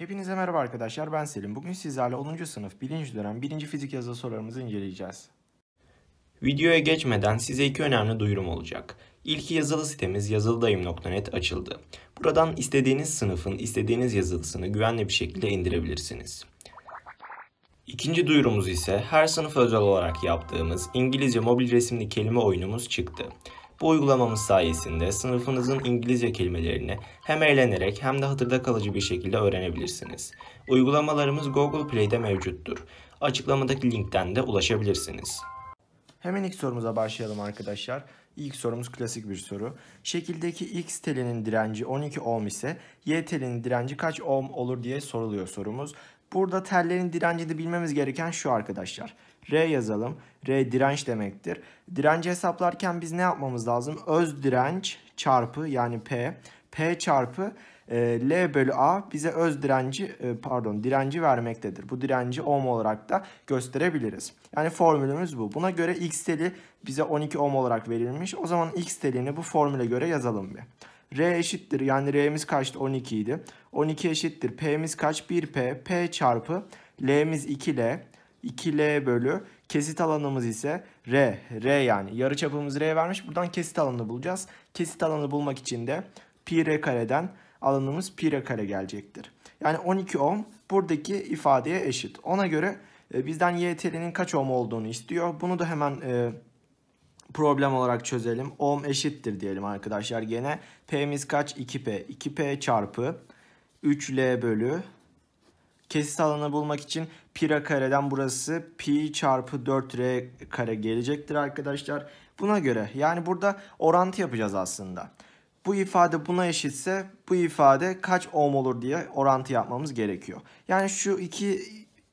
Hepinize merhaba arkadaşlar ben Selim. Bugün sizlerle 10. sınıf 1. dönem 1. fizik yazılı sorularımızı inceleyeceğiz. Videoya geçmeden size iki önemli duyurum olacak. İlk yazılı sitemiz yazılıdayım.net açıldı. Buradan istediğiniz sınıfın istediğiniz yazılısını güvenli bir şekilde indirebilirsiniz. İkinci duyurumuz ise her sınıf özel olarak yaptığımız İngilizce mobil resimli kelime oyunumuz çıktı. Bu uygulamamız sayesinde sınıfınızın İngilizce kelimelerini hem eğlenerek hem de hatırda kalıcı bir şekilde öğrenebilirsiniz. Uygulamalarımız Google Play'de mevcuttur. Açıklamadaki linkten de ulaşabilirsiniz. Hemen ilk sorumuza başlayalım arkadaşlar. İlk sorumuz klasik bir soru. Şekildeki x telinin direnci 12 ohm ise y telinin direnci kaç ohm olur diye soruluyor sorumuz. Burada tellerin direncini bilmemiz gereken şu arkadaşlar. R yazalım. R direnç demektir. Direnci hesaplarken biz ne yapmamız lazım? Öz direnç çarpı yani P. P çarpı e, L bölü A bize öz direnci e, pardon direnci vermektedir. Bu direnci ohm olarak da gösterebiliriz. Yani formülümüz bu. Buna göre X teli bize 12 ohm olarak verilmiş. O zaman X telini bu formüle göre yazalım bir. R eşittir yani R'miz kaçtı 12 idi. 12 eşittir P'miz kaç 1P P çarpı L'miz 2L 2L bölü kesit alanımız ise R. R yani yarı çapımız R vermiş. Buradan kesit alanı bulacağız. Kesit alanı bulmak için de pi R kareden alanımız pi R kare gelecektir. Yani 12 ohm buradaki ifadeye eşit. Ona göre e, bizden YTL'nin kaç ohm olduğunu istiyor. Bunu da hemen e, problem olarak çözelim. Ohm eşittir diyelim arkadaşlar. Gene P'miz kaç? 2P. 2P çarpı 3L bölü Kesit alanı bulmak için pi r kareden burası pi çarpı 4r kare gelecektir arkadaşlar. Buna göre yani burada orantı yapacağız aslında. Bu ifade buna eşitse bu ifade kaç ohm olur diye orantı yapmamız gerekiyor. Yani şu iki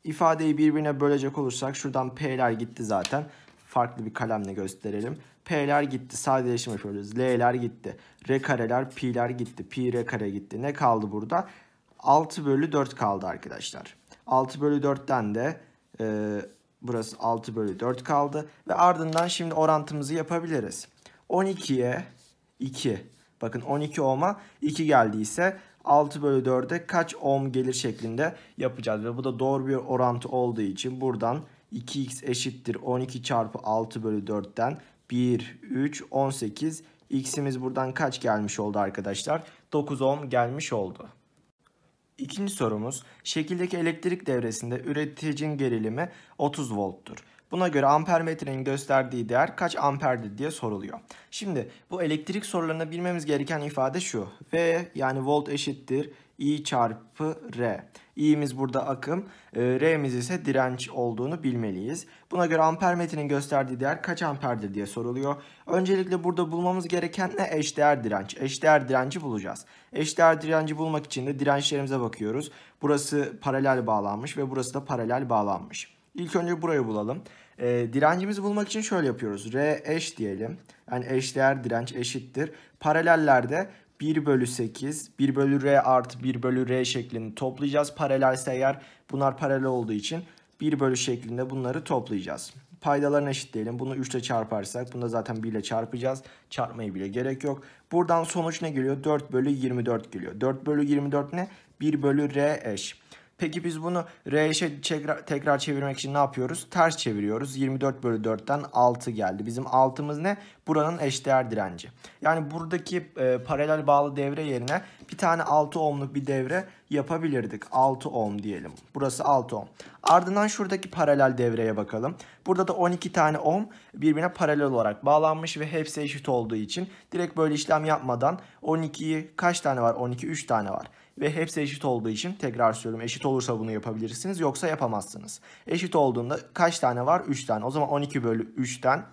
ifadeyi birbirine bölecek olursak şuradan p'ler gitti zaten. Farklı bir kalemle gösterelim. P'ler gitti. Sadeleşme yapıyoruz. L'ler gitti. R kareler, pi'ler gitti. Pi r kare gitti. Ne kaldı burada? 6 bölü 4 kaldı arkadaşlar. 6 bölü 4'ten de e, burası 6 bölü 4 kaldı. Ve ardından şimdi orantımızı yapabiliriz. 12'ye 2. Bakın 12 ohm'a 2 geldiyse 6 bölü 4'e kaç ohm gelir şeklinde yapacağız. Ve bu da doğru bir orantı olduğu için buradan 2x eşittir 12 çarpı 6 bölü 4'ten 1, 3, 18. X'imiz buradan kaç gelmiş oldu arkadaşlar? 9 ohm gelmiş oldu. İkinci sorumuz şekildeki elektrik devresinde üreticinin gerilimi 30 volttur. Buna göre ampermetrenin gösterdiği değer kaç amperdir diye soruluyor. Şimdi bu elektrik sorularını bilmemiz gereken ifade şu. V yani volt eşittir I çarpı R. I'miz burada akım, ee, R'miz ise direnç olduğunu bilmeliyiz. Buna göre amper gösterdiği değer kaç amperdir diye soruluyor. Öncelikle burada bulmamız gereken ne? Eşdeğer direnç. Eşdeğer direnci bulacağız. Eşdeğer direnci bulmak için de dirençlerimize bakıyoruz. Burası paralel bağlanmış ve burası da paralel bağlanmış. İlk önce burayı bulalım. E, direncimizi bulmak için şöyle yapıyoruz. R eş diyelim. Yani eşdeğer direnç eşittir. Paralellerde 1 bölü 8, 1 bölü r artı 1 bölü r şeklini toplayacağız. Paralelse eğer bunlar paralel olduğu için 1 bölü şeklinde bunları toplayacağız. Paydalarını eşitleyelim. Bunu 3 ile çarparsak bunu da zaten 1 ile çarpacağız. Çarpmaya bile gerek yok. Buradan sonuç ne geliyor? 4 bölü 24 geliyor. 4 bölü 24 ne? 1 bölü r eş. Peki biz bunu R'ye şey, tekrar çevirmek için ne yapıyoruz? Ters çeviriyoruz. 24 bölü 4'ten 6 geldi. Bizim 6'mız ne? Buranın eşdeğer direnci. Yani buradaki e, paralel bağlı devre yerine bir tane 6 ohmluk bir devre yapabilirdik. 6 ohm diyelim. Burası 6 ohm. Ardından şuradaki paralel devreye bakalım. Burada da 12 tane ohm birbirine paralel olarak bağlanmış ve hepsi eşit olduğu için direkt böyle işlem yapmadan 12'yi kaç tane var? 12 3 tane var ve hepsi eşit olduğu için tekrar söylüyorum eşit olursa bunu yapabilirsiniz yoksa yapamazsınız. Eşit olduğunda kaç tane var? 3 tane. O zaman 12 bölü 3'ten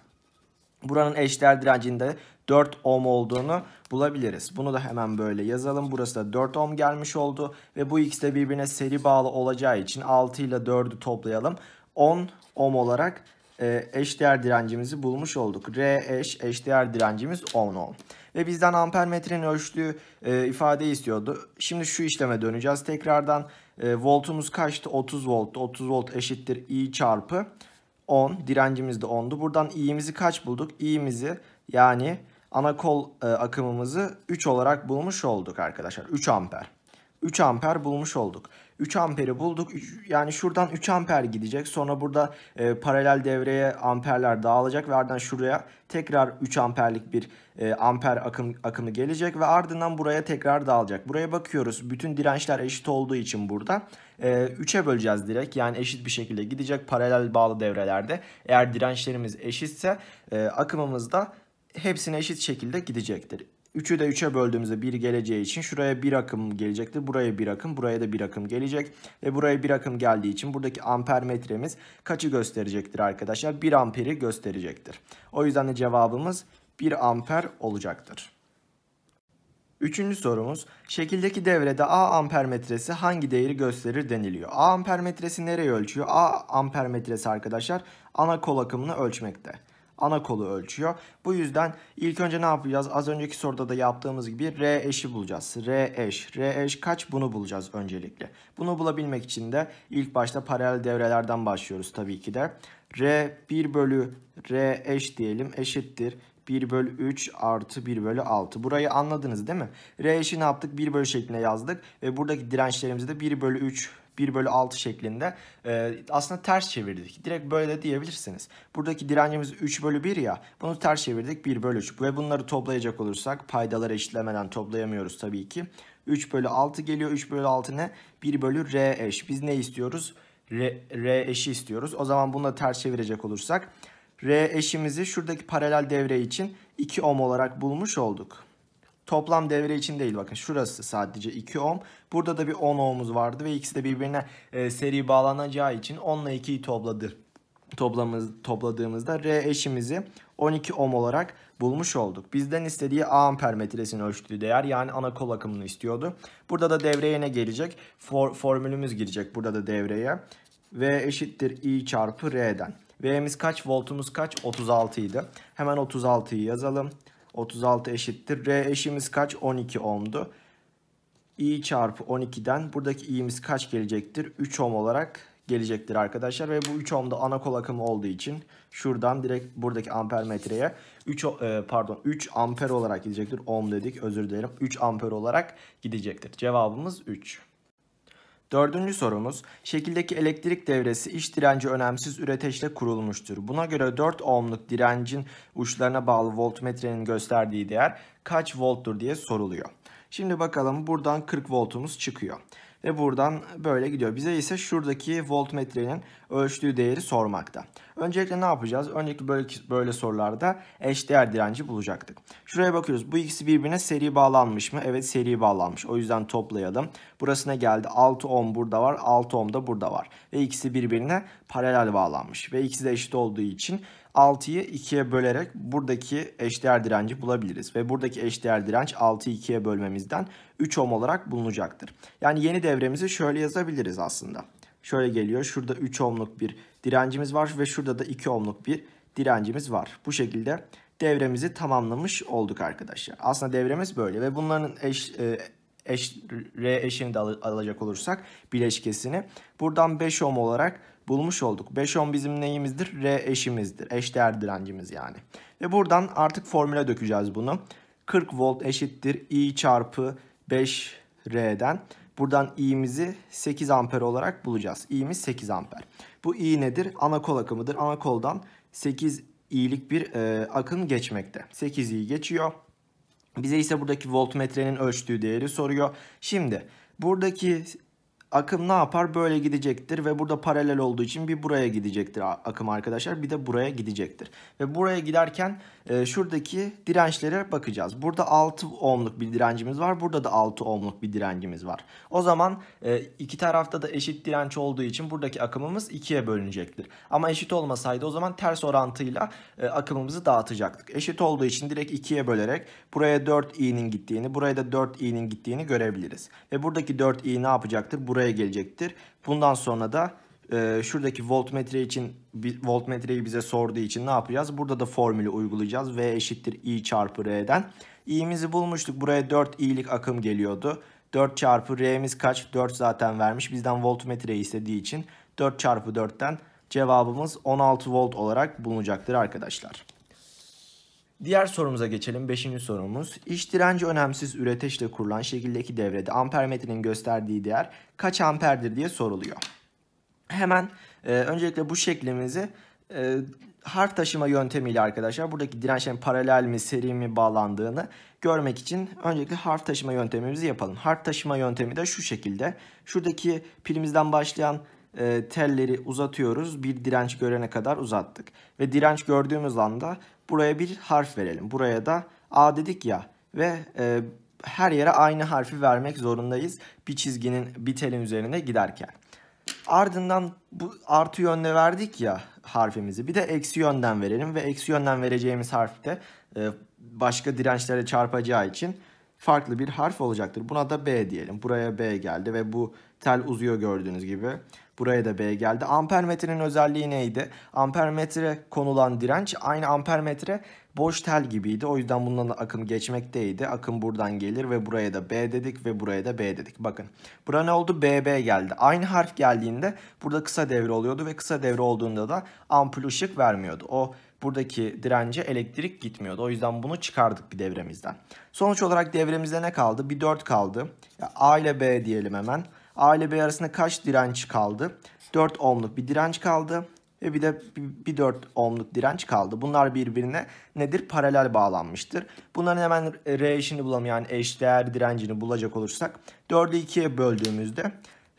buranın eşdeğer direncinde 4 ohm olduğunu bulabiliriz. Bunu da hemen böyle yazalım. Burası da 4 ohm gelmiş oldu ve bu ikisi de birbirine seri bağlı olacağı için 6 ile 4'ü toplayalım. 10 ohm olarak e, eşdeğer direncimizi bulmuş olduk. R eş eşdeğer direncimiz 10 ohm ve bizden amper metrenin ölçtüğü e, ifadeyi istiyordu. Şimdi şu işleme döneceğiz. Tekrardan e, voltumuz kaçtı? 30 volt. 30 volt eşittir I çarpı 10. Direncimiz de 10'du. Buradan I'mizi kaç bulduk? I'mizi yani ana kol e, akımımızı 3 olarak bulmuş olduk arkadaşlar. 3 amper. 3 amper bulmuş olduk. 3 amperi bulduk. Yani şuradan 3 amper gidecek. Sonra burada e, paralel devreye amperler dağılacak ve ardından şuraya tekrar 3 amperlik bir e, amper akım, akımı gelecek ve ardından buraya tekrar dağılacak. Buraya bakıyoruz. Bütün dirençler eşit olduğu için burada e, 3'e böleceğiz direkt. Yani eşit bir şekilde gidecek paralel bağlı devrelerde. Eğer dirençlerimiz eşitse e, akımımız da hepsine eşit şekilde gidecektir. 3'ü de 3'e böldüğümüzde 1 geleceği için şuraya 1 akım gelecektir. Buraya 1 akım, buraya da 1 akım gelecek. Ve buraya 1 akım geldiği için buradaki amper metremiz kaçı gösterecektir arkadaşlar? 1 amperi gösterecektir. O yüzden de cevabımız 1 amper olacaktır. Üçüncü sorumuz, şekildeki devrede A amper metresi hangi değeri gösterir deniliyor. A amper metresi nereye ölçüyor? A amper metresi arkadaşlar ana kol akımını ölçmekte ana kolu ölçüyor. Bu yüzden ilk önce ne yapacağız? Az önceki soruda da yaptığımız gibi R eşi bulacağız. R eş. R eş kaç? Bunu bulacağız öncelikle. Bunu bulabilmek için de ilk başta paralel devrelerden başlıyoruz tabii ki de. R 1 bölü R eş diyelim eşittir. 1 bölü 3 artı 1 bölü 6. Burayı anladınız değil mi? R eşi ne yaptık? 1 bölü şeklinde yazdık. Ve buradaki dirençlerimizi de 1 bölü 3 1 bölü 6 şeklinde e, aslında ters çevirdik. Direkt böyle de diyebilirsiniz. Buradaki direncimiz 3 bölü 1 ya bunu ters çevirdik 1 bölü 3 ve bunları toplayacak olursak paydalar eşitlemeden toplayamıyoruz tabii ki. 3 bölü 6 geliyor 3 bölü 6 ne? 1 bölü R eş. Biz ne istiyoruz? R, R eşi istiyoruz. O zaman bunu da ters çevirecek olursak R eşimizi şuradaki paralel devre için 2 ohm olarak bulmuş olduk. Toplam devre için değil bakın şurası sadece 2 ohm. Burada da bir 10 ohmuz vardı ve ikisi de birbirine e, seri bağlanacağı için 10 ile 2'yi topladı. Toplamız, topladığımızda R eşimizi 12 ohm olarak bulmuş olduk. Bizden istediği A amper metresini ölçtüğü değer yani ana kol akımını istiyordu. Burada da devreye ne gelecek? For, formülümüz girecek burada da devreye. V eşittir I çarpı R'den. V'miz kaç? Voltumuz kaç? 36 idi. Hemen 36'yı yazalım. 36 eşittir. R eşimiz kaç? 12 ohmdu. I çarpı 12'den buradaki i'miz kaç gelecektir? 3 ohm olarak gelecektir arkadaşlar. Ve bu 3 ohmda ana kol akımı olduğu için şuradan direkt buradaki amper metreye 3 e, pardon 3 amper olarak gidecektir. Ohm dedik özür dilerim. 3 amper olarak gidecektir. Cevabımız 3. Dördüncü sorumuz, şekildeki elektrik devresi iç direnci önemsiz üreteçle kurulmuştur. Buna göre 4 ohmluk direncin uçlarına bağlı voltmetrenin gösterdiği değer kaç volttur diye soruluyor. Şimdi bakalım buradan 40 voltumuz çıkıyor ve buradan böyle gidiyor. Bize ise şuradaki voltmetrenin ölçtüğü değeri sormakta. Öncelikle ne yapacağız? Öncelikle böyle, böyle sorularda eşdeğer direnci bulacaktık. Şuraya bakıyoruz. Bu ikisi birbirine seri bağlanmış mı? Evet seri bağlanmış. O yüzden toplayalım. Burasına geldi. 6 ohm burada var. 6 ohm da burada var. Ve ikisi birbirine paralel bağlanmış. Ve ikisi de eşit olduğu için 6'yı 2'ye bölerek buradaki eşdeğer direnci bulabiliriz. Ve buradaki eşdeğer direnç 6'yı 2'ye bölmemizden 3 ohm olarak bulunacaktır. Yani yeni devremizi şöyle yazabiliriz aslında. Şöyle geliyor şurada 3 ohmluk bir direncimiz var ve şurada da 2 ohmluk bir direncimiz var. Bu şekilde devremizi tamamlamış olduk arkadaşlar. Aslında devremiz böyle ve bunların eş, e, eş, R eşini de al alacak olursak bileşkesini. Buradan 5 ohm olarak bulmuş olduk. 5 ohm bizim neyimizdir? R eşimizdir. Eşdeğer direncimiz yani. Ve buradan artık formüle dökeceğiz bunu. 40 volt eşittir I çarpı 5 R'den. Buradan i'mizi 8 amper olarak bulacağız. i'miz 8 amper. Bu i nedir? Ana kol akımıdır. Ana koldan 8 i'lik bir e, akım geçmekte. 8 i geçiyor. Bize ise buradaki voltmetrenin ölçtüğü değeri soruyor. Şimdi buradaki akım ne yapar? Böyle gidecektir ve burada paralel olduğu için bir buraya gidecektir akım arkadaşlar. Bir de buraya gidecektir. Ve buraya giderken e, şuradaki dirençlere bakacağız. Burada 6 ohmluk bir direncimiz var. Burada da 6 ohmluk bir direncimiz var. O zaman e, iki tarafta da eşit direnç olduğu için buradaki akımımız ikiye bölünecektir. Ama eşit olmasaydı o zaman ters orantıyla e, akımımızı dağıtacaktık. Eşit olduğu için direkt ikiye bölerek buraya 4i'nin gittiğini, buraya da 4i'nin gittiğini görebiliriz. Ve buradaki 4i ne yapacaktır? Buraya buraya gelecektir. Bundan sonra da e, şuradaki voltmetre için voltmetreyi bize sorduğu için ne yapacağız? Burada da formülü uygulayacağız. V eşittir I çarpı R'den. I'mizi bulmuştuk. Buraya 4 i'lik akım geliyordu. 4 çarpı R'miz kaç? 4 zaten vermiş. Bizden voltmetreyi istediği için 4 çarpı 4'ten cevabımız 16 volt olarak bulunacaktır arkadaşlar. Diğer sorumuza geçelim. Beşinci sorumuz. İş direnci önemsiz üreteçle kurulan şekildeki devrede ampermetrinin gösterdiği değer kaç amperdir diye soruluyor. Hemen e, öncelikle bu şeklimizi e, harf taşıma yöntemiyle arkadaşlar buradaki dirençlerin paralel mi seri mi bağlandığını görmek için öncelikle harf taşıma yöntemimizi yapalım. Harf taşıma yöntemi de şu şekilde. Şuradaki pilimizden başlayan e, telleri uzatıyoruz. Bir direnç görene kadar uzattık. Ve direnç gördüğümüz anda Buraya bir harf verelim. Buraya da A dedik ya ve e, her yere aynı harfi vermek zorundayız bir çizginin bir telin üzerine giderken. Ardından bu artı yönde verdik ya harfimizi bir de eksi yönden verelim ve eksi yönden vereceğimiz harf de e, başka dirençlere çarpacağı için farklı bir harf olacaktır. Buna da B diyelim. Buraya B geldi ve bu tel uzuyor gördüğünüz gibi. Buraya da B geldi. Ampermetrenin özelliği neydi? Ampermetre konulan direnç aynı ampermetre boş tel gibiydi. O yüzden bundan akım geçmekteydi. Akım buradan gelir ve buraya da B dedik ve buraya da B dedik. Bakın bura ne oldu? BB geldi. Aynı harf geldiğinde burada kısa devre oluyordu ve kısa devre olduğunda da ampul ışık vermiyordu. O buradaki dirence elektrik gitmiyordu. O yüzden bunu çıkardık bir devremizden. Sonuç olarak devremizde ne kaldı? Bir 4 kaldı. A ile B diyelim hemen. A ile B arasında kaç direnç kaldı? 4 ohmluk bir direnç kaldı ve bir de bir 4 ohmluk direnç kaldı. Bunlar birbirine nedir? Paralel bağlanmıştır. Bunların hemen R eşini bulalım yani eşdeğer direncini bulacak olursak 4'ü 2'ye böldüğümüzde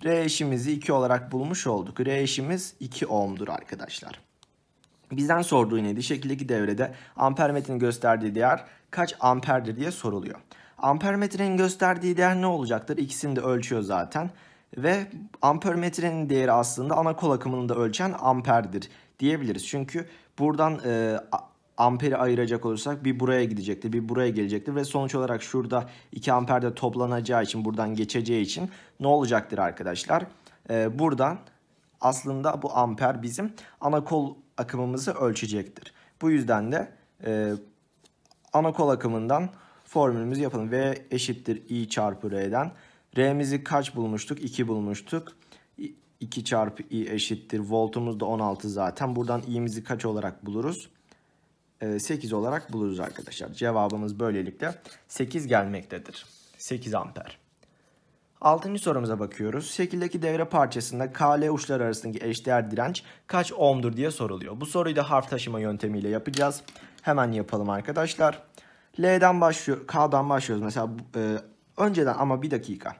R eşimizi 2 olarak bulmuş olduk. R eşimiz 2 ohmdur arkadaşlar. Bizden sorduğu neydi? Şekildeki devrede ampermetrenin gösterdiği değer kaç amperdir diye soruluyor. Ampermetrenin gösterdiği değer ne olacaktır? İkisini de ölçüyor zaten. Ve ampermetrenin değeri aslında ana kol akımını da ölçen amperdir diyebiliriz. Çünkü buradan e, amperi ayıracak olursak bir buraya gidecekti, bir buraya gelecekti Ve sonuç olarak şurada 2 amper de toplanacağı için, buradan geçeceği için ne olacaktır arkadaşlar? E, buradan aslında bu amper bizim ana kol akımımızı ölçecektir. Bu yüzden de e, ana kol akımından formülümüzü yapalım. V eşittir I çarpı R'den. R'mizi kaç bulmuştuk? 2 bulmuştuk. 2 çarpı i eşittir. Voltumuz da 16 zaten. Buradan i'mizi kaç olarak buluruz? 8 e, olarak buluruz arkadaşlar. Cevabımız böylelikle 8 gelmektedir. 8 amper. Altıncı sorumuza bakıyoruz. Şekildeki devre parçasında KL uçları arasındaki eşdeğer direnç kaç ohm'dur diye soruluyor. Bu soruyu da harf taşıma yöntemiyle yapacağız. Hemen yapalım arkadaşlar. L'den başlıyor, K'dan başlıyoruz. Mesela e, önceden ama bir dakika.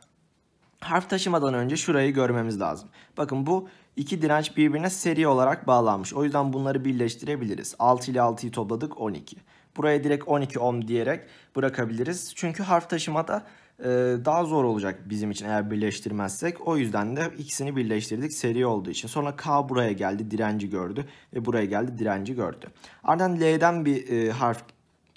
Harf taşımadan önce şurayı görmemiz lazım. Bakın bu iki direnç birbirine seri olarak bağlanmış. O yüzden bunları birleştirebiliriz. 6 ile 6'yı topladık 12. Buraya direkt 12 ohm diyerek bırakabiliriz. Çünkü harf taşımada ee, daha zor olacak bizim için eğer birleştirmezsek. O yüzden de ikisini birleştirdik seri olduğu için. Sonra K buraya geldi direnci gördü ve buraya geldi direnci gördü. Ardından L'den bir e, harf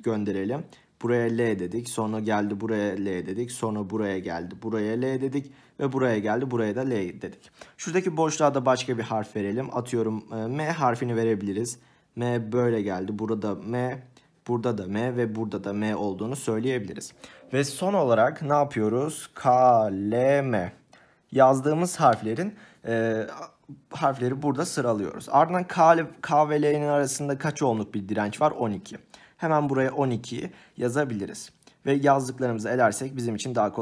gönderelim. Buraya L dedik sonra geldi buraya L dedik sonra buraya geldi buraya L dedik ve buraya geldi buraya da L dedik. Şuradaki boşluğa da başka bir harf verelim. Atıyorum e, M harfini verebiliriz. M böyle geldi burada M burada da M ve burada da M olduğunu söyleyebiliriz. Ve son olarak ne yapıyoruz? K L M. Yazdığımız harflerin e, harfleri burada sıralıyoruz. Ardından K, K ve L'nin arasında kaç ohmluk bir direnç var? 12. Hemen buraya 12 yazabiliriz. Ve yazdıklarımızı elersek bizim için daha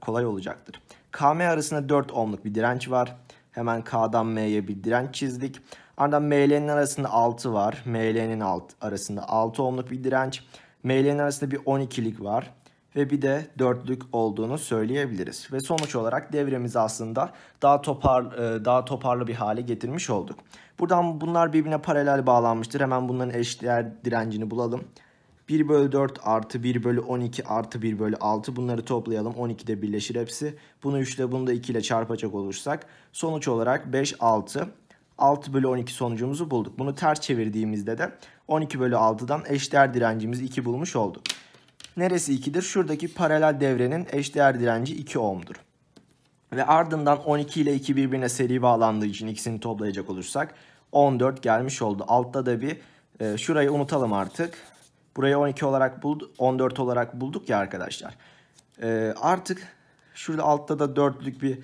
kolay olacaktır. KM arasında 4 ohmluk bir direnç var. Hemen K'dan M'ye bir direnç çizdik. Ardından ML'nin arasında 6 var. ML'nin alt, arasında 6 ohmluk bir direnç. ML'nin arasında bir 12'lik var ve bir de dörtlük olduğunu söyleyebiliriz. Ve sonuç olarak devremizi aslında daha topar e, daha toparlı bir hale getirmiş olduk. Buradan bunlar birbirine paralel bağlanmıştır. Hemen bunların eşdeğer direncini bulalım. 1 bölü 4 artı 1 bölü 12 artı 1 bölü 6 bunları toplayalım 12'de birleşir hepsi. Bunu 3 ile bunu da 2 ile çarpacak olursak sonuç olarak 5 6 6 bölü 12 sonucumuzu bulduk. Bunu ters çevirdiğimizde de 12 bölü 6'dan eşdeğer direncimizi 2 bulmuş olduk. Neresi 2'dir? Şuradaki paralel devrenin eşdeğer direnci 2 ohm'dur. Ve ardından 12 ile 2 birbirine seri bağlandığı için ikisini toplayacak olursak 14 gelmiş oldu. Altta da bir e, şurayı unutalım artık. Burayı 12 olarak bulduk, 14 olarak bulduk ya arkadaşlar. E, artık şurada altta da dörtlük bir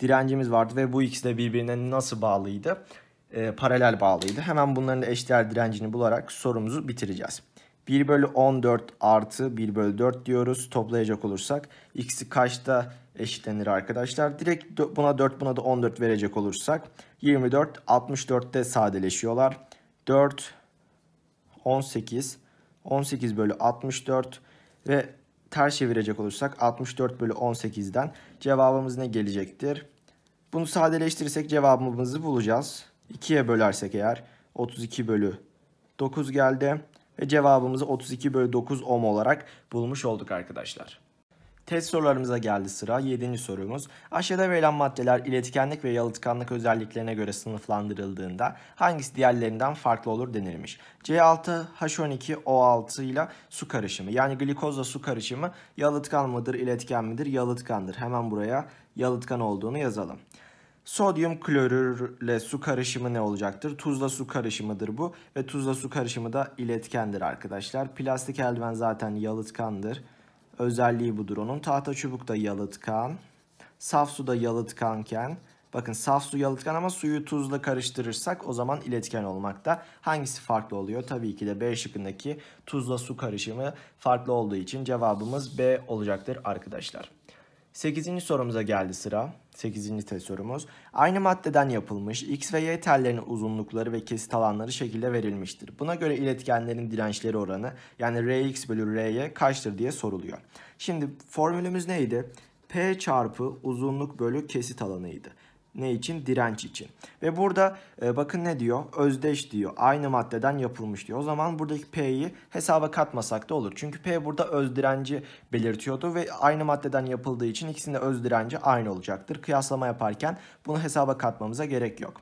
direncimiz vardı ve bu ikisi de birbirine nasıl bağlıydı? E, paralel bağlıydı. Hemen bunların da eşdeğer direncini bularak sorumuzu bitireceğiz. 1 bölü 14 artı 1 bölü 4 diyoruz. Toplayacak olursak x'i kaçta eşitlenir arkadaşlar? Direkt buna 4 buna da 14 verecek olursak 24 64'te sadeleşiyorlar. 4 18 18 bölü 64 ve ters çevirecek olursak 64 bölü 18'den cevabımız ne gelecektir? Bunu sadeleştirirsek cevabımızı bulacağız. 2'ye bölersek eğer 32 bölü 9 geldi. Ve cevabımızı 32 bölü 9 ohm olarak bulmuş olduk arkadaşlar. Test sorularımıza geldi sıra. 7. sorumuz. Aşağıda verilen maddeler iletkenlik ve yalıtkanlık özelliklerine göre sınıflandırıldığında hangisi diğerlerinden farklı olur denilmiş. C6H12O6 ile su karışımı yani glikozla su karışımı yalıtkan mıdır, iletken midir? Yalıtkandır. Hemen buraya yalıtkan olduğunu yazalım. Sodyum klorürle su karışımı ne olacaktır? Tuzla su karışımıdır bu ve tuzla su karışımı da iletkendir arkadaşlar. Plastik eldiven zaten yalıtkandır. Özelliği budur onun. Tahta çubuk da yalıtkan. Saf su da yalıtkanken bakın saf su yalıtkan ama suyu tuzla karıştırırsak o zaman iletken olmakta. Hangisi farklı oluyor? Tabii ki de B şıkkındaki tuzla su karışımı farklı olduğu için cevabımız B olacaktır arkadaşlar. 8. sorumuza geldi sıra. 8. test sorumuz. Aynı maddeden yapılmış X ve Y tellerinin uzunlukları ve kesit alanları şekilde verilmiştir. Buna göre iletkenlerin dirençleri oranı yani Rx bölü Ry kaçtır diye soruluyor. Şimdi formülümüz neydi? P çarpı uzunluk bölü kesit alanıydı. Ne için? Direnç için. Ve burada e, bakın ne diyor? Özdeş diyor. Aynı maddeden yapılmış diyor. O zaman buradaki P'yi hesaba katmasak da olur. Çünkü P burada öz direnci belirtiyordu ve aynı maddeden yapıldığı için ikisinde öz direnci aynı olacaktır. Kıyaslama yaparken bunu hesaba katmamıza gerek yok.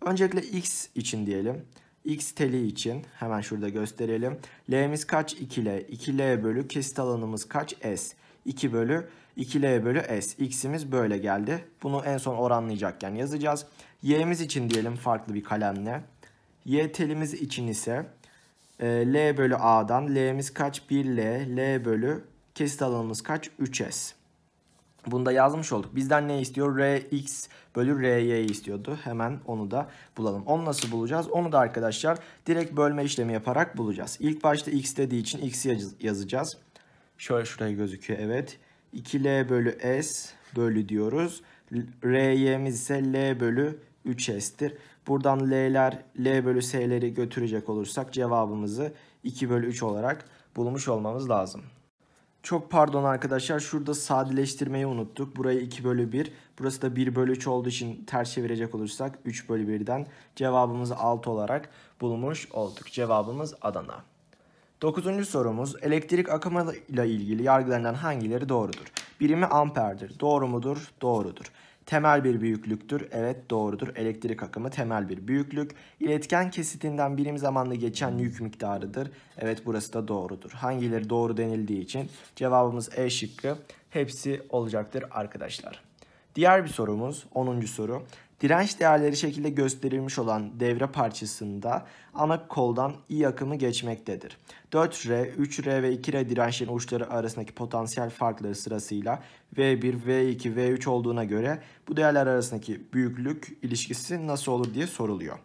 Öncelikle X için diyelim. X teli için hemen şurada gösterelim. L'miz kaç? 2L. 2L bölü kesit alanımız kaç? S. 2 bölü 2L e bölü S. X'imiz böyle geldi. Bunu en son oranlayacakken yazacağız. Y'miz için diyelim farklı bir kalemle. Y telimiz için ise e, L bölü A'dan L'miz kaç? 1L. L bölü kesit alanımız kaç? 3S. Bunu da yazmış olduk. Bizden ne istiyor? Rx bölü Ry istiyordu. Hemen onu da bulalım. Onu nasıl bulacağız? Onu da arkadaşlar direkt bölme işlemi yaparak bulacağız. İlk başta x dediği için x'i yazacağız. Şöyle şuraya gözüküyor. Evet. 2L bölü S bölü diyoruz. Ry'miz ise L bölü 3S'tir. Buradan L'ler L bölü S'leri götürecek olursak cevabımızı 2 bölü 3 olarak bulmuş olmamız lazım. Çok pardon arkadaşlar şurada sadeleştirmeyi unuttuk. Burayı 2 bölü 1. Burası da 1 bölü 3 olduğu için ters çevirecek olursak 3 bölü 1'den cevabımızı 6 olarak bulmuş olduk. Cevabımız Adana. Dokuzuncu sorumuz elektrik akımı ile ilgili yargılarından hangileri doğrudur? Birimi amperdir. Doğru mudur? Doğrudur. Temel bir büyüklüktür. Evet doğrudur. Elektrik akımı temel bir büyüklük. İletken kesitinden birim zamanlı geçen yük miktarıdır. Evet burası da doğrudur. Hangileri doğru denildiği için cevabımız E şıkkı. Hepsi olacaktır arkadaşlar. Diğer bir sorumuz 10. soru. Direnç değerleri şekilde gösterilmiş olan devre parçasında ana koldan I akımı geçmektedir. 4R, 3R ve 2R dirençlerin uçları arasındaki potansiyel farkları sırasıyla V1, V2, V3 olduğuna göre bu değerler arasındaki büyüklük ilişkisi nasıl olur diye soruluyor.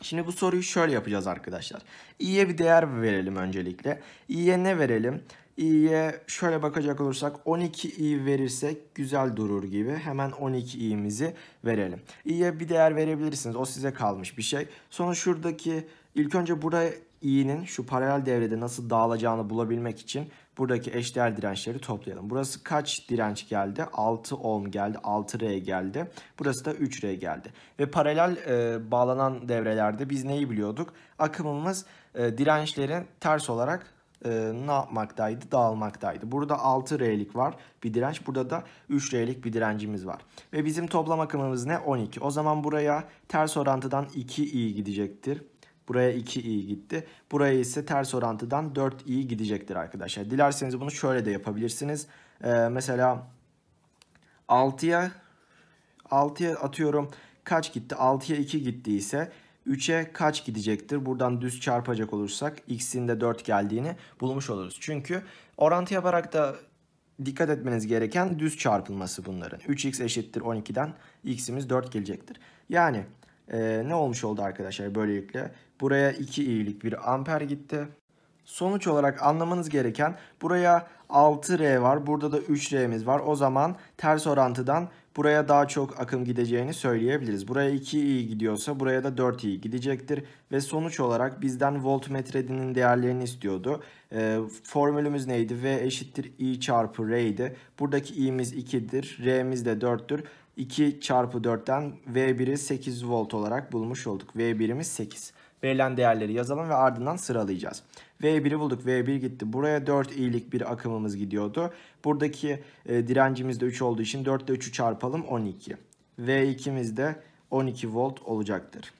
Şimdi bu soruyu şöyle yapacağız arkadaşlar. i'ye bir değer verelim öncelikle. i'ye ne verelim? i'ye şöyle bakacak olursak 12i verirsek güzel durur gibi. Hemen 12i'mizi verelim. i'ye bir değer verebilirsiniz. O size kalmış bir şey. Sonra şuradaki ilk önce buraya i'nin şu paralel devrede nasıl dağılacağını bulabilmek için buradaki eşdeğer dirençleri toplayalım. Burası kaç direnç geldi? 6 ohm geldi, 6R geldi. Burası da 3R geldi. Ve paralel e, bağlanan devrelerde biz neyi biliyorduk? Akımımız e, dirençlerin ters olarak e, ne yapmaktaydı? Dağılmaktaydı. Burada 6R'lik var bir direnç. Burada da 3R'lik bir direncimiz var. Ve bizim toplam akımımız ne? 12. O zaman buraya ters orantıdan 2i gidecektir. Buraya 2i gitti. Buraya ise ters orantıdan 4i gidecektir arkadaşlar. Dilerseniz bunu şöyle de yapabilirsiniz. Ee, mesela 6'ya 6'ya atıyorum kaç gitti? 6'ya 2 gittiyse 3'e kaç gidecektir? Buradan düz çarpacak olursak x'in de 4 geldiğini bulmuş oluruz. Çünkü orantı yaparak da dikkat etmeniz gereken düz çarpılması bunların. 3x eşittir 12'den x'imiz 4 gelecektir. Yani e, ne olmuş oldu arkadaşlar böylelikle? Buraya 2 iyilik 1 amper gitti. Sonuç olarak anlamanız gereken buraya 6R var burada da 3R'miz var. O zaman ters orantıdan buraya daha çok akım gideceğini söyleyebiliriz. Buraya 2 iyi gidiyorsa buraya da 4 iyi gidecektir. Ve sonuç olarak bizden voltmetredinin değerlerini istiyordu. E, formülümüz neydi? V eşittir I çarpı R'ydi. Buradaki I'miz 2'dir. R'miz de 4'tür. 2 çarpı 4'ten V1'i 8 volt olarak bulmuş olduk. V1'imiz 8. Verilen değerleri yazalım ve ardından sıralayacağız. V1'i bulduk. V1 gitti. Buraya 4 iyilik bir akımımız gidiyordu. Buradaki e, direncimiz de 3 olduğu için 4 ile 3'ü çarpalım 12. V2'miz de 12 volt olacaktır.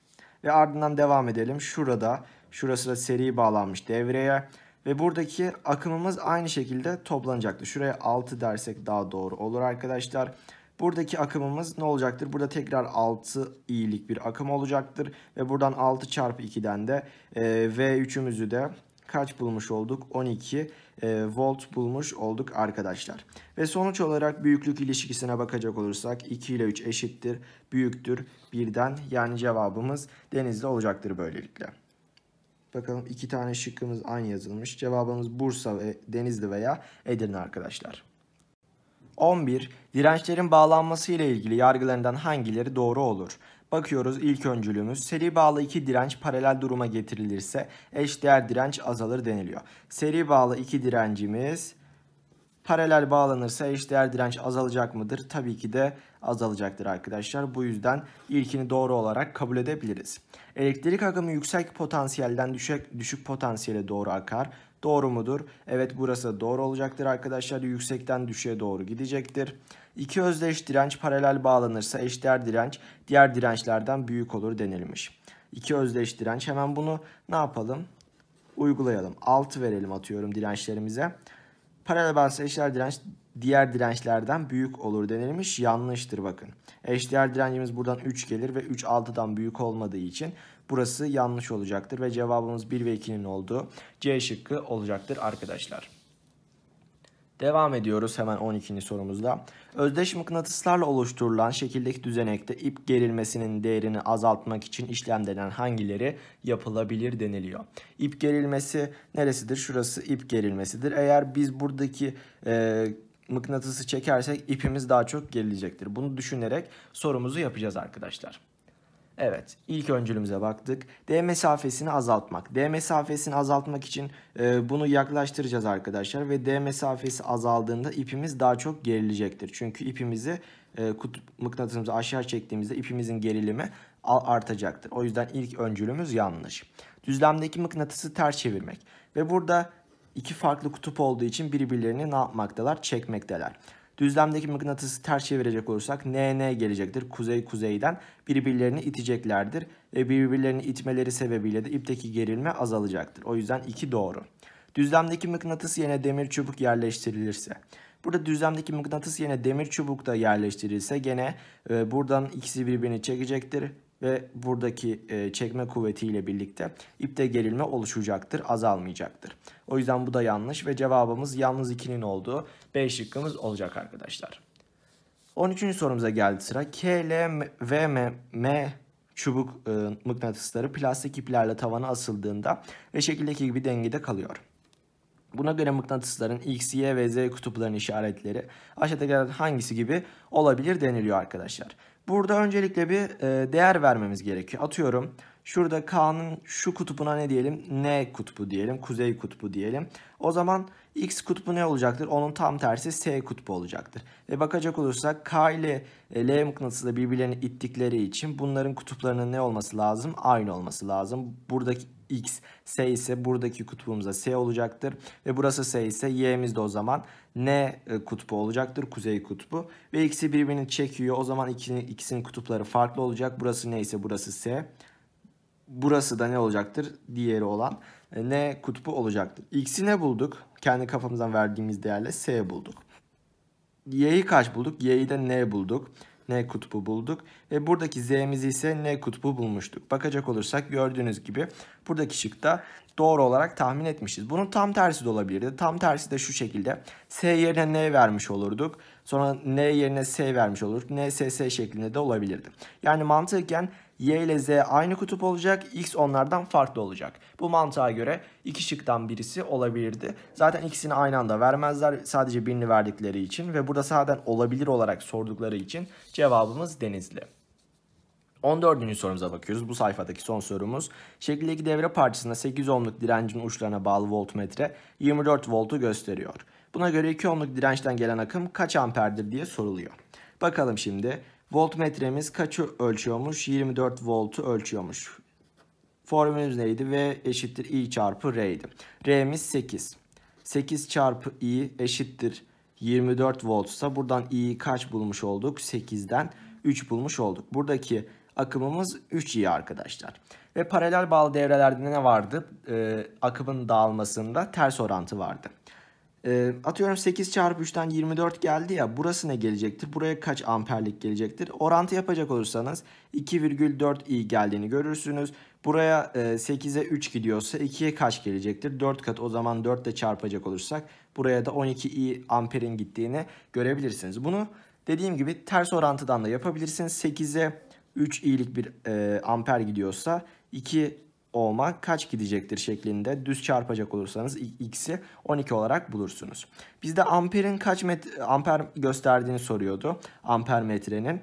Ve ardından devam edelim. Şurada şurası da seri bağlanmış devreye. Ve buradaki akımımız aynı şekilde toplanacaktır. Şuraya 6 dersek daha doğru olur arkadaşlar. Buradaki akımımız ne olacaktır? Burada tekrar 6 iyilik bir akım olacaktır. Ve buradan 6 çarpı 2'den de e, V3'ümüzü de kaç bulmuş olduk? 12 e, volt bulmuş olduk arkadaşlar. Ve sonuç olarak büyüklük ilişkisine bakacak olursak 2 ile 3 eşittir, büyüktür birden. Yani cevabımız denizli olacaktır böylelikle. Bakalım iki tane şıkkımız aynı yazılmış. Cevabımız Bursa ve Denizli veya Edirne arkadaşlar. 11. Dirençlerin bağlanması ile ilgili yargılarından hangileri doğru olur? Bakıyoruz ilk öncülümüz seri bağlı iki direnç paralel duruma getirilirse eşdeğer direnç azalır deniliyor. Seri bağlı iki direncimiz paralel bağlanırsa eşdeğer direnç azalacak mıdır? Tabii ki de azalacaktır arkadaşlar. Bu yüzden ilkini doğru olarak kabul edebiliriz. Elektrik akımı yüksek potansiyelden düşük, düşük potansiyele doğru akar. Doğru mudur? Evet burası doğru olacaktır arkadaşlar. Yüksekten düşüğe doğru gidecektir. İki özdeş direnç paralel bağlanırsa eşdeğer direnç diğer dirençlerden büyük olur denilmiş. İki özdeş direnç hemen bunu ne yapalım? Uygulayalım. 6 verelim atıyorum dirençlerimize. Paralel bağlanırsa eşdeğer direnç diğer dirençlerden büyük olur denilmiş. Yanlıştır bakın. Eşdeğer direncimiz buradan 3 gelir ve 3 6'dan büyük olmadığı için Burası yanlış olacaktır ve cevabımız 1 ve 2'nin olduğu C şıkkı olacaktır arkadaşlar. Devam ediyoruz hemen 12. sorumuzda. Özdeş mıknatıslarla oluşturulan şekildeki düzenekte ip gerilmesinin değerini azaltmak için işlem denen hangileri yapılabilir deniliyor. İp gerilmesi neresidir? Şurası ip gerilmesidir. Eğer biz buradaki e, mıknatısı çekersek ipimiz daha çok gerilecektir. Bunu düşünerek sorumuzu yapacağız arkadaşlar. Evet ilk öncülümüze baktık. D mesafesini azaltmak. D mesafesini azaltmak için e, bunu yaklaştıracağız arkadaşlar. Ve D mesafesi azaldığında ipimiz daha çok gerilecektir. Çünkü ipimizi e, kutup mıknatısımızı aşağı çektiğimizde ipimizin gerilimi artacaktır. O yüzden ilk öncülümüz yanlış. Düzlemdeki mıknatısı ters çevirmek. Ve burada iki farklı kutup olduğu için birbirlerini ne yapmaktalar? Çekmekteler. Düzlemdeki mıknatısı ters çevirecek olursak NN gelecektir. Kuzey kuzeyden birbirlerini iteceklerdir. Ve birbirlerini itmeleri sebebiyle de ipteki gerilme azalacaktır. O yüzden 2 doğru. Düzlemdeki mıknatıs yerine demir çubuk yerleştirilirse. Burada düzlemdeki mıknatıs yerine demir çubuk da yerleştirilirse gene e, buradan ikisi birbirini çekecektir ve buradaki e, çekme kuvvetiyle birlikte ipte gerilme oluşacaktır, azalmayacaktır. O yüzden bu da yanlış ve cevabımız yalnız 2'nin olduğu B şıkkımız olacak arkadaşlar. 13. sorumuza geldi sıra. K, L ve M, M çubuk e, mıknatısları plastik iplerle tavana asıldığında ve şekildeki gibi dengede kalıyor. Buna göre mıknatısların X, Y ve Z kutuplarının işaretleri aşağıdakilerden hangisi gibi olabilir deniliyor arkadaşlar. Burada öncelikle bir değer vermemiz gerekiyor. Atıyorum Şurada K'nın şu kutbuna ne diyelim? N kutbu diyelim. Kuzey kutbu diyelim. O zaman X kutbu ne olacaktır? Onun tam tersi S kutbu olacaktır. Ve bakacak olursak K ile e, L mıknatısı da birbirlerini ittikleri için bunların kutuplarının ne olması lazım? Aynı olması lazım. Buradaki X S ise buradaki kutbumuza S olacaktır. Ve burası S ise Y'miz de o zaman N e, kutbu olacaktır. Kuzey kutbu. Ve ikisi birbirini çekiyor. O zaman ikisinin, ikisinin kutupları farklı olacak. Burası neyse burası S burası da ne olacaktır? Diğeri olan e, ne kutbu olacaktır. X'i ne bulduk? Kendi kafamızdan verdiğimiz değerle S bulduk. Y'yi kaç bulduk? Y'yi de N bulduk. N kutbu bulduk. Ve buradaki Z'mizi ise N kutbu bulmuştuk. Bakacak olursak gördüğünüz gibi buradaki şıkta doğru olarak tahmin etmişiz. Bunun tam tersi de olabilirdi. Tam tersi de şu şekilde. S yerine N vermiş olurduk. Sonra N yerine S vermiş olurduk. NSS şeklinde de olabilirdi. Yani mantıken Y ile Z aynı kutup olacak. X onlardan farklı olacak. Bu mantığa göre iki şıktan birisi olabilirdi. Zaten ikisini aynı anda vermezler. Sadece birini verdikleri için ve burada zaten olabilir olarak sordukları için cevabımız Denizli. 14. sorumuza bakıyoruz. Bu sayfadaki son sorumuz. Şekildeki devre parçasında 8 ohmluk direncin uçlarına bağlı voltmetre 24 voltu gösteriyor. Buna göre 2 ohmluk dirençten gelen akım kaç amperdir diye soruluyor. Bakalım şimdi Voltmetremiz kaçı ölçüyormuş? 24 voltu ölçüyormuş. Formülümüz neydi? V eşittir I çarpı R idi. R'miz 8. 8 çarpı I eşittir 24 voltsa buradan I'yi kaç bulmuş olduk? 8'den 3 bulmuş olduk. Buradaki akımımız 3i arkadaşlar. Ve paralel bağlı devrelerde ne vardı? Ee, akımın dağılmasında ters orantı vardı. E, atıyorum 8 çarpı 3'ten 24 geldi ya burası ne gelecektir? Buraya kaç amperlik gelecektir? Orantı yapacak olursanız 2,4 i geldiğini görürsünüz. Buraya e, 8'e 3 gidiyorsa 2'ye kaç gelecektir? 4 kat o zaman 4 ile çarpacak olursak buraya da 12 i amperin gittiğini görebilirsiniz. Bunu dediğim gibi ters orantıdan da yapabilirsiniz. 8'e 3 iyilik bir e, amper gidiyorsa 2 olma kaç gidecektir şeklinde düz çarpacak olursanız x'i 12 olarak bulursunuz. Bizde amperin kaç met amper gösterdiğini soruyordu. Amper metrenin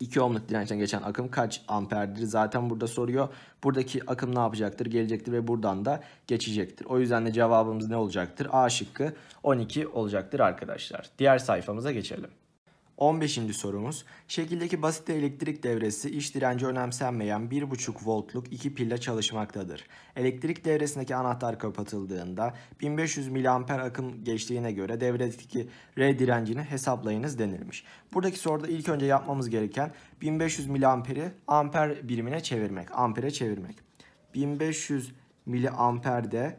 2 ohmluk dirençten geçen akım kaç amperdir? Zaten burada soruyor. Buradaki akım ne yapacaktır? Gelecektir ve buradan da geçecektir. O yüzden de cevabımız ne olacaktır? A şıkkı 12 olacaktır arkadaşlar. Diğer sayfamıza geçelim. 15. sorumuz. Şekildeki basit elektrik devresi iş direnci önemsenmeyen 1,5 voltluk 2 pille çalışmaktadır. Elektrik devresindeki anahtar kapatıldığında 1500 mAh akım geçtiğine göre devredeki R direncini hesaplayınız denilmiş. Buradaki soruda ilk önce yapmamız gereken 1500 mAh'i amper birimine çevirmek, ampere çevirmek. 1500 mAh'de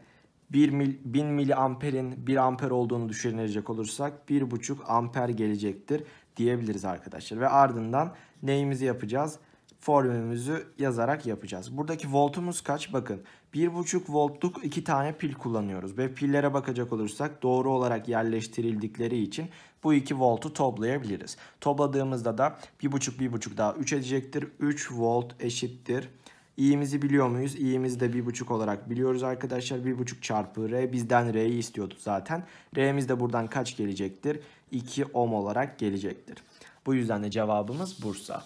1 1000 miliamperin 1 amper olduğunu düşünecek olursak 1,5 amper gelecektir diyebiliriz arkadaşlar. Ve ardından neyimizi yapacağız? Formülümüzü yazarak yapacağız. Buradaki voltumuz kaç? Bakın 1.5 voltluk 2 tane pil kullanıyoruz. Ve pillere bakacak olursak doğru olarak yerleştirildikleri için bu 2 voltu toplayabiliriz. Topladığımızda da 1.5 1.5 daha 3 edecektir. 3 volt eşittir. İyimizi biliyor muyuz? İyimizi de 1.5 olarak biliyoruz arkadaşlar. 1.5 çarpı R bizden R'yi istiyordu zaten. R'miz de buradan kaç gelecektir? 2 ohm olarak gelecektir. Bu yüzden de cevabımız Bursa.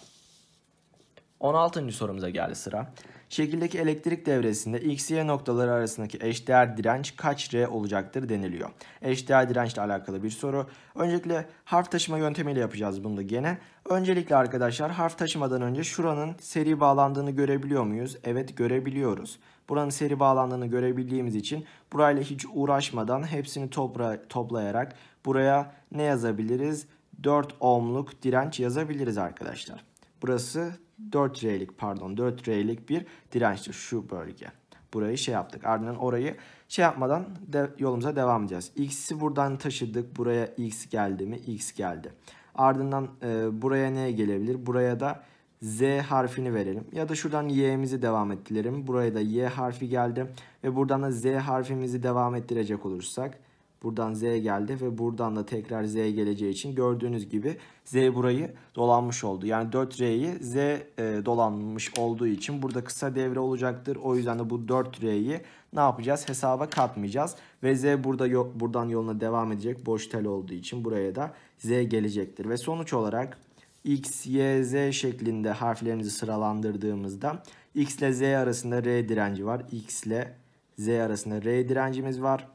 16. sorumuza geldi sıra. Şekildeki elektrik devresinde x, y noktaları arasındaki eşdeğer direnç kaç R olacaktır deniliyor. Eşdeğer dirençle alakalı bir soru. Öncelikle harf taşıma yöntemiyle yapacağız bunu da gene. Öncelikle arkadaşlar harf taşımadan önce şuranın seri bağlandığını görebiliyor muyuz? Evet görebiliyoruz. Buranın seri bağlandığını görebildiğimiz için burayla hiç uğraşmadan hepsini topra, toplayarak Buraya ne yazabiliriz? 4 ohmluk direnç yazabiliriz arkadaşlar. Burası 4 R'lik pardon 4 R'lik bir dirençtir şu bölge. Burayı şey yaptık. Ardından orayı şey yapmadan de yolumuza devam edeceğiz. X'i buradan taşıdık. Buraya X geldi mi? X geldi. Ardından e, buraya ne gelebilir? Buraya da Z harfini verelim. Ya da şuradan Y'mizi devam ettirelim. Buraya da Y harfi geldi. Ve buradan da Z harfimizi devam ettirecek olursak Buradan Z geldi ve buradan da tekrar Z geleceği için gördüğünüz gibi Z burayı dolanmış oldu. Yani 4R'yi Z e, dolanmış olduğu için burada kısa devre olacaktır. O yüzden de bu 4R'yi ne yapacağız? Hesaba katmayacağız. Ve Z burada yo buradan yoluna devam edecek boş tel olduğu için buraya da Z gelecektir. Ve sonuç olarak X, Y, Z şeklinde harflerimizi sıralandırdığımızda X ile Z arasında R direnci var. X ile Z arasında R direncimiz var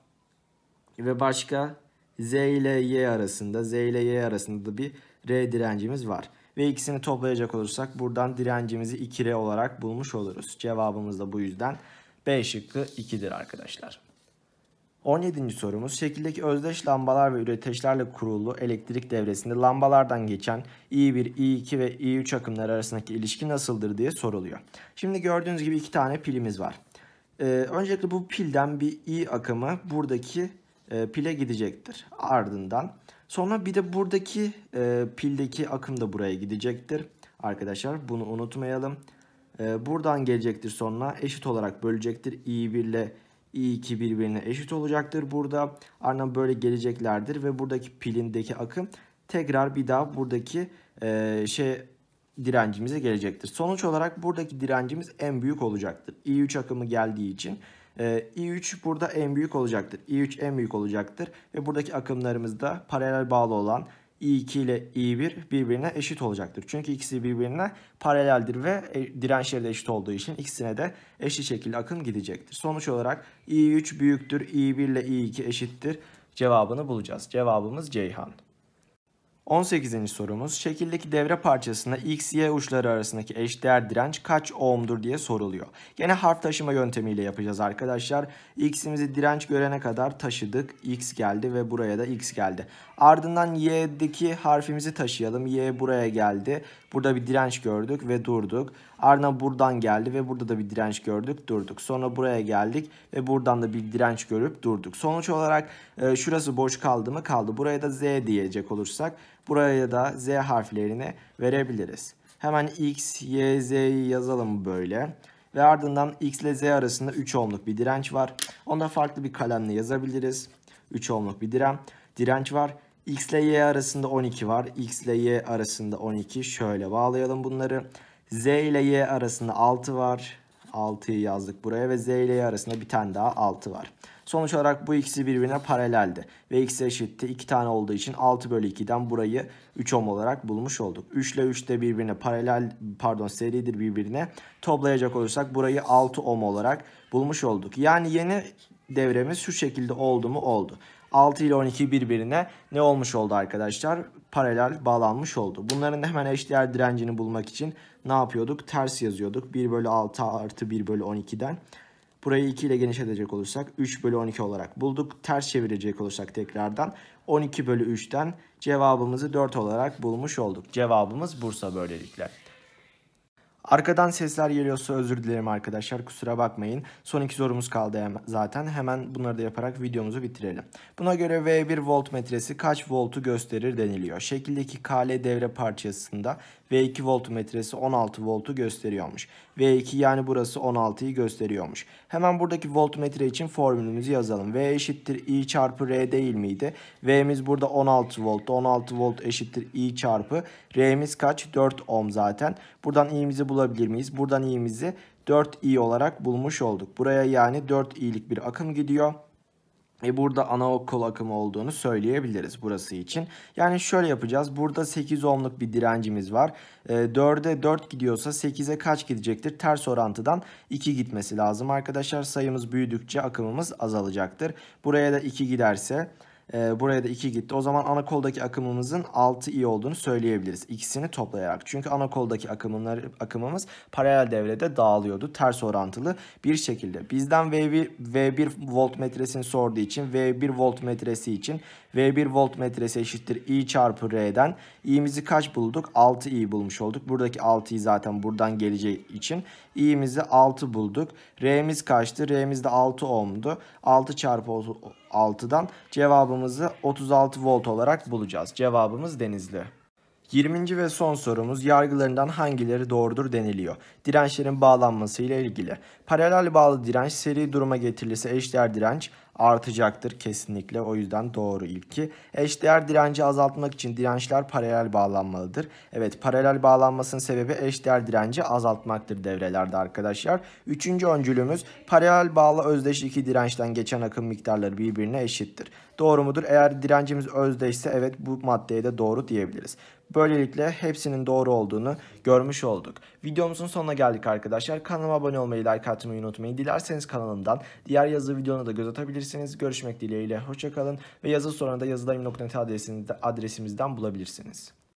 ve başka Z ile Y arasında Z ile Y arasında da bir R direncimiz var. Ve ikisini toplayacak olursak buradan direncimizi 2R olarak bulmuş oluruz. Cevabımız da bu yüzden B şıkkı 2'dir arkadaşlar. 17. sorumuz şekildeki özdeş lambalar ve üreteçlerle kurulu elektrik devresinde lambalardan geçen I1, I2 ve I3 akımları arasındaki ilişki nasıldır diye soruluyor. Şimdi gördüğünüz gibi iki tane pilimiz var. Ee, öncelikle bu pilden bir I akımı buradaki e, pile gidecektir. Ardından sonra bir de buradaki e, pildeki akım da buraya gidecektir. Arkadaşlar bunu unutmayalım. E, buradan gelecektir sonra eşit olarak bölecektir. i1 ile i2 birbirine eşit olacaktır burada. Ardından böyle geleceklerdir ve buradaki pilindeki akım tekrar bir daha buradaki e, şey direncimize gelecektir. Sonuç olarak buradaki direncimiz en büyük olacaktır. i3 akımı geldiği için ee, i3 burada en büyük olacaktır. i3 en büyük olacaktır. Ve buradaki akımlarımız da paralel bağlı olan i2 ile i1 birbirine eşit olacaktır. Çünkü ikisi birbirine paraleldir ve e, dirençleri de eşit olduğu için ikisine de eşit şekilde akım gidecektir. Sonuç olarak i3 büyüktür, i1 ile i2 eşittir cevabını bulacağız. Cevabımız Ceyhan. 18. sorumuz şekildeki devre parçasında x, y uçları arasındaki eşdeğer direnç kaç ohm'dur diye soruluyor. Gene harf taşıma yöntemiyle yapacağız arkadaşlar. X'imizi direnç görene kadar taşıdık. X geldi ve buraya da x geldi. Ardından y'deki harfimizi taşıyalım. Y buraya geldi. Burada bir direnç gördük ve durduk. Arna buradan geldi ve burada da bir direnç gördük durduk. Sonra buraya geldik ve buradan da bir direnç görüp durduk. Sonuç olarak e, şurası boş kaldı mı kaldı. Buraya da Z diyecek olursak buraya da Z harflerini verebiliriz. Hemen X, Y, Z'yi yazalım böyle. Ve ardından X ile Z arasında 3 ohmluk bir direnç var. Onu da farklı bir kalemle yazabiliriz. 3 ohmluk bir diren, direnç var. X ile Y arasında 12 var. X ile Y arasında 12. Şöyle bağlayalım bunları. Z ile Y arasında 6 var. 6'yı yazdık buraya ve Z ile Y arasında bir tane daha 6 var. Sonuç olarak bu ikisi birbirine paraleldi. Ve x eşitti 2 tane olduğu için 6 bölü 2'den burayı 3 ohm olarak bulmuş olduk. 3 ile 3 de birbirine paralel pardon seridir birbirine. Toplayacak olursak burayı 6 ohm olarak bulmuş olduk. Yani yeni devremiz şu şekilde oldu mu oldu. 6 ile 12 birbirine ne olmuş oldu arkadaşlar? Paralel bağlanmış oldu. Bunların hemen eşdeğer direncini bulmak için ne yapıyorduk? Ters yazıyorduk. 1 bölü 6 artı 1 bölü 12'den. Burayı 2 ile genişletecek olursak 3 bölü 12 olarak bulduk. Ters çevirecek olursak tekrardan 12 bölü 3'ten cevabımızı 4 olarak bulmuş olduk. Cevabımız Bursa böylelikle. Arkadan sesler geliyorsa özür dilerim arkadaşlar kusura bakmayın. Son iki sorumuz kaldı hem zaten hemen bunları da yaparak videomuzu bitirelim. Buna göre V1 voltmetresi kaç voltu gösterir deniliyor. Şekildeki kale devre parçasında V2 voltmetresi 16 voltu gösteriyormuş. V2 yani burası 16'yı gösteriyormuş. Hemen buradaki voltmetre için formülümüzü yazalım. V eşittir I çarpı R değil miydi? V'miz burada 16 volt. 16 volt eşittir I çarpı. R'miz kaç? 4 ohm zaten. Buradan i'mizi bulabilir miyiz? Buradan i'mizi 4i olarak bulmuş olduk. Buraya yani 4i'lik bir akım gidiyor. E burada anaokul akımı olduğunu söyleyebiliriz burası için. Yani şöyle yapacağız. Burada 8 ohmluk bir direncimiz var. E, 4'e 4 gidiyorsa 8'e kaç gidecektir? Ters orantıdan 2 gitmesi lazım arkadaşlar. Sayımız büyüdükçe akımımız azalacaktır. Buraya da 2 giderse ee, buraya da 2 gitti. O zaman ana koldaki akımımızın 6 i olduğunu söyleyebiliriz. İkisini toplayarak. Çünkü ana koldaki akımlar, akımımız paralel devrede dağılıyordu. Ters orantılı bir şekilde. Bizden V1, V1 voltmetresini sorduğu için V1 voltmetresi için V1 voltmetresi eşittir i çarpı R'den. İmizi kaç bulduk? 6 i bulmuş olduk. Buradaki 6'yı zaten buradan geleceği için i'mizi 6 bulduk. R'miz kaçtı? R'miz de 6 ohmdu. 6 çarpı 6'dan cevabımızı 36 volt olarak bulacağız. Cevabımız Denizli. 20. ve son sorumuz yargılarından hangileri doğrudur deniliyor. Dirençlerin bağlanması ile ilgili. Paralel bağlı direnç seri duruma getirilirse eşdeğer direnç artacaktır kesinlikle. O yüzden doğru ilki. Eşdeğer direnci azaltmak için dirençler paralel bağlanmalıdır. Evet paralel bağlanmasının sebebi eşdeğer direnci azaltmaktır devrelerde arkadaşlar. Üçüncü öncülümüz paralel bağlı özdeş iki dirençten geçen akım miktarları birbirine eşittir. Doğru mudur? Eğer direncimiz özdeşse evet bu maddeye de doğru diyebiliriz. Böylelikle hepsinin doğru olduğunu görmüş olduk. Videomuzun sonuna geldik arkadaşlar. Kanalıma abone olmayı, like atmayı unutmayın. Dilerseniz kanalımdan diğer yazı videonu da göz atabilirsiniz. Görüşmek dileğiyle hoşçakalın ve yazı sonra da yazılayım.net adresimizden bulabilirsiniz.